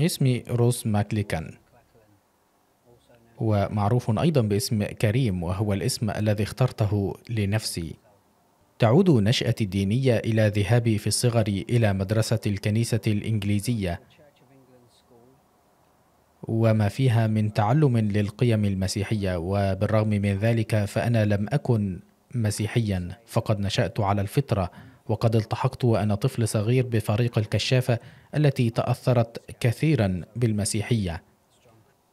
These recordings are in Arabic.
اسمي روس ماكليكان ومعروف أيضا باسم كريم وهو الاسم الذي اخترته لنفسي تعود نشأتي الدينية إلى ذهابي في الصغر إلى مدرسة الكنيسة الإنجليزية وما فيها من تعلم للقيم المسيحية وبالرغم من ذلك فأنا لم أكن مسيحيا فقد نشأت على الفطرة وقد التحقت وأنا طفل صغير بفريق الكشافة التي تأثرت كثيرا بالمسيحية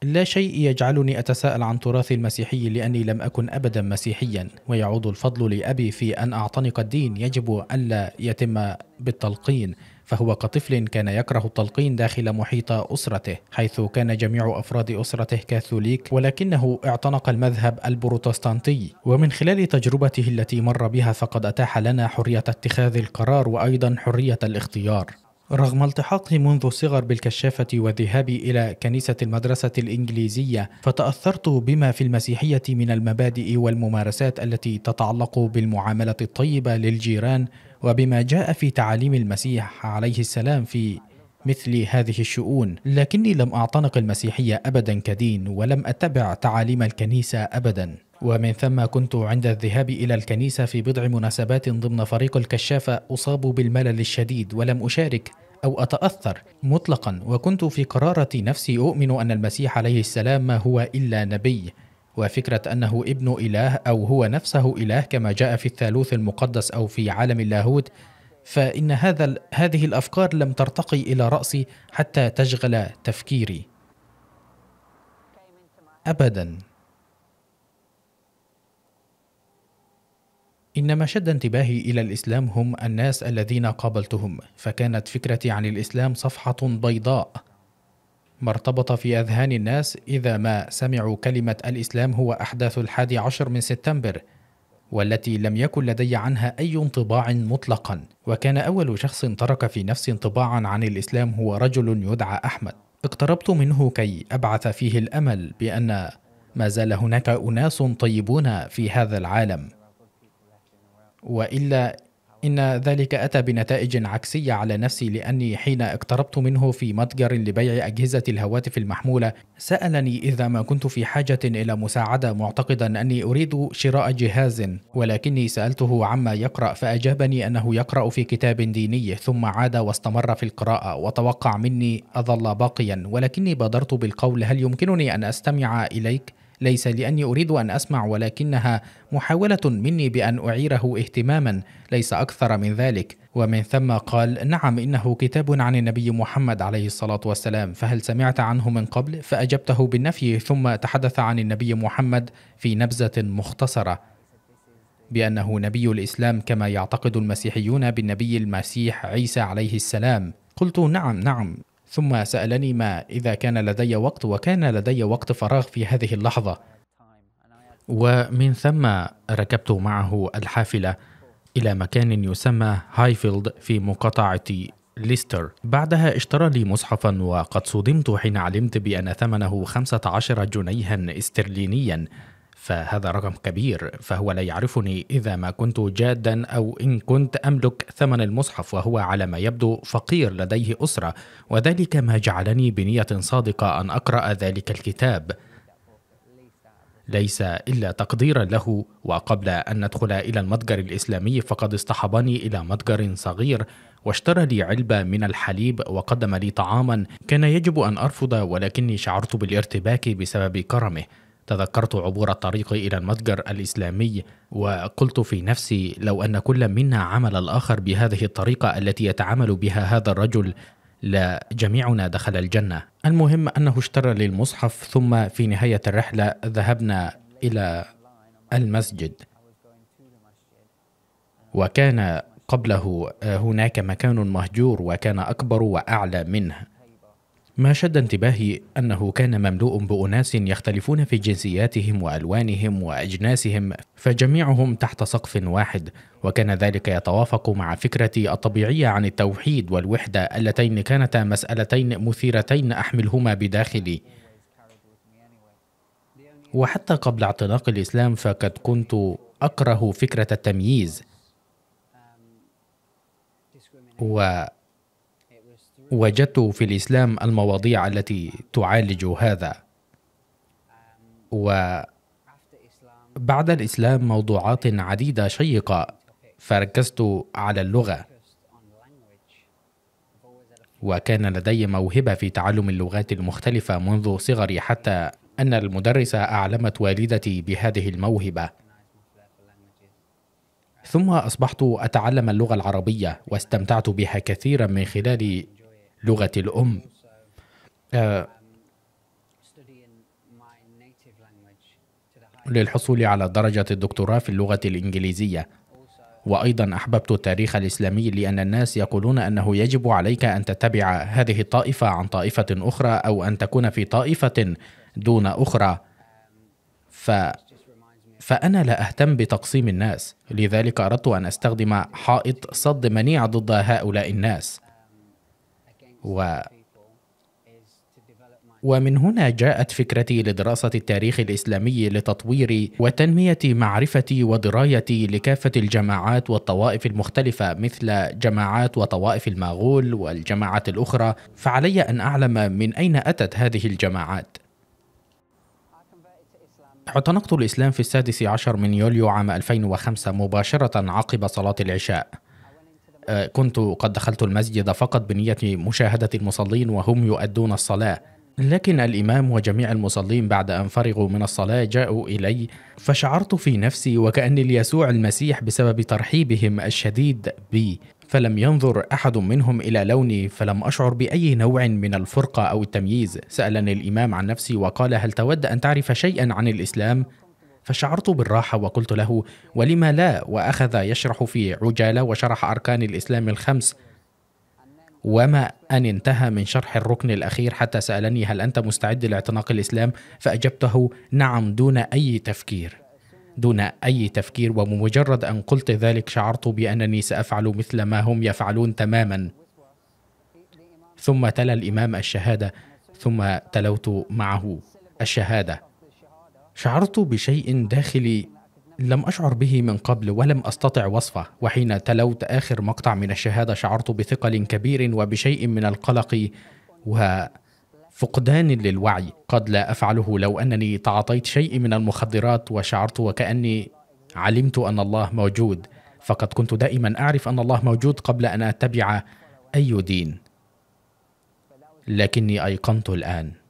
لا شيء يجعلني أتساءل عن تراثي المسيحي لأني لم أكن أبدا مسيحيا ويعود الفضل لأبي في أن أعتنق الدين يجب ألا يتم بالتلقين فهو كطفل كان يكره التلقين داخل محيط أسرته حيث كان جميع أفراد أسرته كاثوليك ولكنه اعتنق المذهب البروتستانتي ومن خلال تجربته التي مر بها فقد أتاح لنا حرية اتخاذ القرار وأيضا حرية الاختيار رغم التحاقي منذ الصغر بالكشافة وذهابي إلى كنيسة المدرسة الإنجليزية فتأثرت بما في المسيحية من المبادئ والممارسات التي تتعلق بالمعاملة الطيبة للجيران وبما جاء في تعاليم المسيح عليه السلام في مثل هذه الشؤون لكني لم اعتنق المسيحيه ابدا كدين ولم اتبع تعاليم الكنيسه ابدا ومن ثم كنت عند الذهاب الى الكنيسه في بضع مناسبات ضمن فريق الكشافه اصاب بالملل الشديد ولم اشارك او اتاثر مطلقا وكنت في قراره نفسي اؤمن ان المسيح عليه السلام ما هو الا نبي وفكرة أنه ابن إله أو هو نفسه إله كما جاء في الثالوث المقدس أو في عالم اللاهوت فإن هذا هذه الأفكار لم ترتقي إلى رأسي حتى تشغل تفكيري أبدا إنما شد انتباهي إلى الإسلام هم الناس الذين قابلتهم فكانت فكرتي عن الإسلام صفحة بيضاء مرتبطة في أذهان الناس إذا ما سمعوا كلمة الإسلام هو أحداث الحادي عشر من سبتمبر والتي لم يكن لدي عنها أي انطباع مطلقا وكان أول شخص ترك في نفسي انطباعا عن الإسلام هو رجل يدعى أحمد اقتربت منه كي أبعث فيه الأمل بأن ما زال هناك أناس طيبون في هذا العالم وإلا إن ذلك أتى بنتائج عكسية على نفسي لأني حين اقتربت منه في متجر لبيع أجهزة الهواتف المحمولة سألني إذا ما كنت في حاجة إلى مساعدة معتقدا أني أريد شراء جهاز ولكني سألته عما يقرأ فأجابني أنه يقرأ في كتاب ديني ثم عاد واستمر في القراءة وتوقع مني أظل باقيا ولكني بادرت بالقول هل يمكنني أن أستمع إليك؟ ليس لاني اريد ان اسمع ولكنها محاوله مني بان اعيره اهتماما ليس اكثر من ذلك ومن ثم قال نعم انه كتاب عن النبي محمد عليه الصلاه والسلام فهل سمعت عنه من قبل فاجبته بالنفي ثم تحدث عن النبي محمد في نبذه مختصره بانه نبي الاسلام كما يعتقد المسيحيون بالنبي المسيح عيسى عليه السلام قلت نعم نعم ثم سألني ما إذا كان لدي وقت وكان لدي وقت فراغ في هذه اللحظة ومن ثم ركبت معه الحافلة إلى مكان يسمى هايفيلد في مقاطعة ليستر بعدها اشترى لي مصحفا وقد صدمت حين علمت بأن ثمنه 15 جنيها استرلينيا فهذا رقم كبير فهو لا يعرفني إذا ما كنت جادا أو إن كنت أملك ثمن المصحف وهو على ما يبدو فقير لديه أسرة وذلك ما جعلني بنية صادقة أن أقرأ ذلك الكتاب ليس إلا تقديرا له وقبل أن ندخل إلى المتجر الإسلامي فقد اصطحبني إلى متجر صغير واشترى لي علبة من الحليب وقدم لي طعاما كان يجب أن أرفض ولكني شعرت بالارتباك بسبب كرمه تذكرت عبور الطريق إلى المتجر الإسلامي وقلت في نفسي لو أن كل منا عمل الآخر بهذه الطريقة التي يتعامل بها هذا الرجل لجميعنا دخل الجنة المهم أنه اشترى لي المصحف ثم في نهاية الرحلة ذهبنا إلى المسجد وكان قبله آه، هناك مكان مهجور وكان أكبر وأعلى منه ما شد انتباهي أنه كان مملوء بأناس يختلفون في جنسياتهم وألوانهم وأجناسهم فجميعهم تحت سقف واحد وكان ذلك يتوافق مع فكرتي الطبيعية عن التوحيد والوحدة اللتين كانتا مسألتين مثيرتين أحملهما بداخلي وحتى قبل اعتناق الإسلام فقد كنت أكره فكرة التمييز و وجدت في الإسلام المواضيع التي تعالج هذا وبعد الإسلام موضوعات عديدة شيقة فركزت على اللغة وكان لدي موهبة في تعلم اللغات المختلفة منذ صغري حتى أن المدرسة أعلمت والدتي بهذه الموهبة ثم أصبحت أتعلم اللغة العربية واستمتعت بها كثيرا من خلال لغة الأم آه، للحصول على درجة الدكتوراه في اللغة الإنجليزية وأيضا أحببت التاريخ الإسلامي لأن الناس يقولون أنه يجب عليك أن تتبع هذه الطائفة عن طائفة أخرى أو أن تكون في طائفة دون أخرى ف... فأنا لا أهتم بتقسيم الناس لذلك أردت أن أستخدم حائط صد منيع ضد هؤلاء الناس و ومن هنا جاءت فكرتي لدراسة التاريخ الإسلامي لتطوير وتنمية معرفتي ودرايتي لكافة الجماعات والطوائف المختلفة مثل جماعات وطوائف المغول والجماعات الأخرى، فعلي أن أعلم من أين أتت هذه الجماعات. اعتنقت الإسلام في السادس عشر من يوليو عام 2005 مباشرة عقب صلاة العشاء. آه، كنت قد دخلت المسجد فقط بنية مشاهدة المصلين وهم يؤدون الصلاة لكن الإمام وجميع المصلين بعد أن فرغوا من الصلاة جاءوا إلي فشعرت في نفسي وكأني اليسوع المسيح بسبب ترحيبهم الشديد بي فلم ينظر أحد منهم إلى لوني فلم أشعر بأي نوع من الفرقة أو التمييز سألني الإمام عن نفسي وقال هل تود أن تعرف شيئا عن الإسلام؟ فشعرت بالراحة وقلت له ولما لا وأخذ يشرح في عجالة وشرح أركان الإسلام الخمس وما أن انتهى من شرح الركن الأخير حتى سألني هل أنت مستعد لاعتناق الإسلام فأجبته نعم دون أي تفكير دون أي تفكير وبمجرد أن قلت ذلك شعرت بأنني سأفعل مثل ما هم يفعلون تماما ثم تلا الإمام الشهادة ثم تلوت معه الشهاده شعرت بشيء داخلي لم أشعر به من قبل ولم أستطع وصفه وحين تلوت آخر مقطع من الشهادة شعرت بثقل كبير وبشيء من القلق وفقدان للوعي قد لا أفعله لو أنني تعاطيت شيء من المخدرات وشعرت وكأني علمت أن الله موجود فقد كنت دائما أعرف أن الله موجود قبل أن أتبع أي دين لكني أيقنت الآن